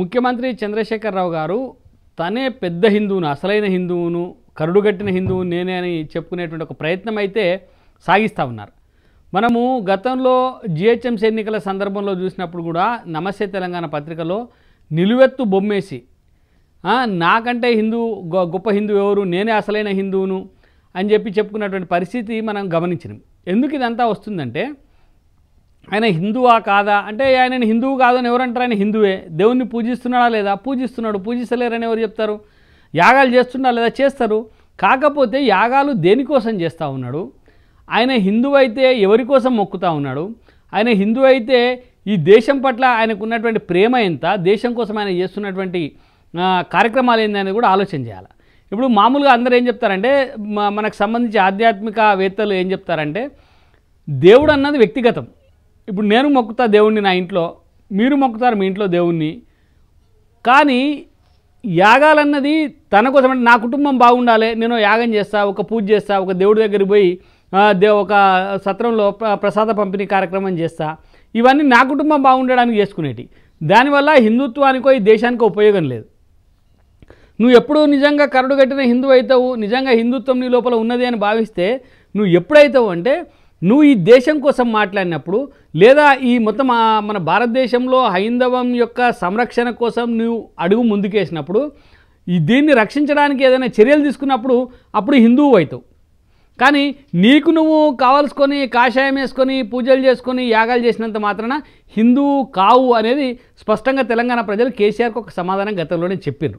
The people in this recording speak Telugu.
ముఖ్యమంత్రి చంద్రశేఖరరావు గారు తనే పెద్ద హిందువును అసలైన హిందువును కరుడుగట్టిన హిందువు నేనే అని చెప్పుకునేటువంటి ఒక ప్రయత్నం అయితే సాగిస్తూ ఉన్నారు మనము గతంలో జిహెచ్ఎంసీ ఎన్నికల సందర్భంలో చూసినప్పుడు కూడా నమస్తే తెలంగాణ పత్రికలో నిలువెత్తు బొమ్మేసి నాకంటే హిందూ గొప్ప హిందువు ఎవరు నేనే అసలైన హిందువును అని చెప్పి చెప్పుకున్నటువంటి పరిస్థితి మనం గమనించినాం ఎందుకు ఇదంతా వస్తుందంటే ఆయన హిందువా కాదా అంటే ఆయన హిందువు కాదని ఎవరంటారు ఆయన హిందువే దేవుణ్ణి పూజిస్తున్నాడా లేదా పూజిస్తున్నాడు పూజిస్తలేరని ఎవరు చెప్తారు యాగాలు చేస్తున్నా లేదా చేస్తారు కాకపోతే యాగాలు దేనికోసం చేస్తూ ఉన్నాడు ఆయన హిందువు అయితే ఎవరి కోసం మొక్కుతూ ఉన్నాడు ఆయన హిందువు అయితే ఈ దేశం పట్ల ఆయనకు ఉన్నటువంటి ప్రేమ ఎంత దేశం కోసం ఆయన చేస్తున్నటువంటి కార్యక్రమాలు అనేది కూడా ఆలోచన చేయాలి ఇప్పుడు మామూలుగా అందరూ ఏం చెప్తారంటే మనకు సంబంధించి ఆధ్యాత్మిక వేత్తలు ఏం చెప్తారంటే దేవుడు అన్నది వ్యక్తిగతం ఇప్పుడు నేను మొక్కుతా దేవుణ్ణి నా ఇంట్లో మీరు మొక్కుతారు మీ ఇంట్లో దేవుణ్ణి కానీ యాగాలన్నది తన కోసం అంటే నా కుటుంబం బాగుండాలి నేను యాగం చేస్తా ఒక పూజ చేస్తా ఒక దేవుడి దగ్గరికి పోయి దే ఒక సత్రంలో ప్రసాద పంపిణీ కార్యక్రమం చేస్తా ఇవన్నీ నా కుటుంబం బాగుండడానికి చేసుకునేటి దానివల్ల హిందుత్వానికో ఈ దేశానికో ఉపయోగం లేదు నువ్వు ఎప్పుడు నిజంగా కరడు కట్టిన హిందువు అవుతావు నిజంగా హిందుత్వం నీ లోపల ఉన్నది అని భావిస్తే నువ్వు ఎప్పుడైతావు అంటే నువ్వు ఈ దేశం కోసం మాట్లాడినప్పుడు లేదా ఈ మొత్తం మన భారతదేశంలో హైందవం యొక్క సంరక్షణ కోసం నువ్వు అడుగు ముందుకేసినప్పుడు ఈ దీన్ని రక్షించడానికి ఏదైనా చర్యలు తీసుకున్నప్పుడు అప్పుడు హిందువు అవుతావు కానీ నీకు నువ్వు కావాల్సుకొని కాషాయం వేసుకొని పూజలు చేసుకొని యాగాలు చేసినంత మాత్రాన హిందువు కావు అనేది స్పష్టంగా తెలంగాణ ప్రజలు కేసీఆర్కి ఒక సమాధానం గతంలోనే చెప్పారు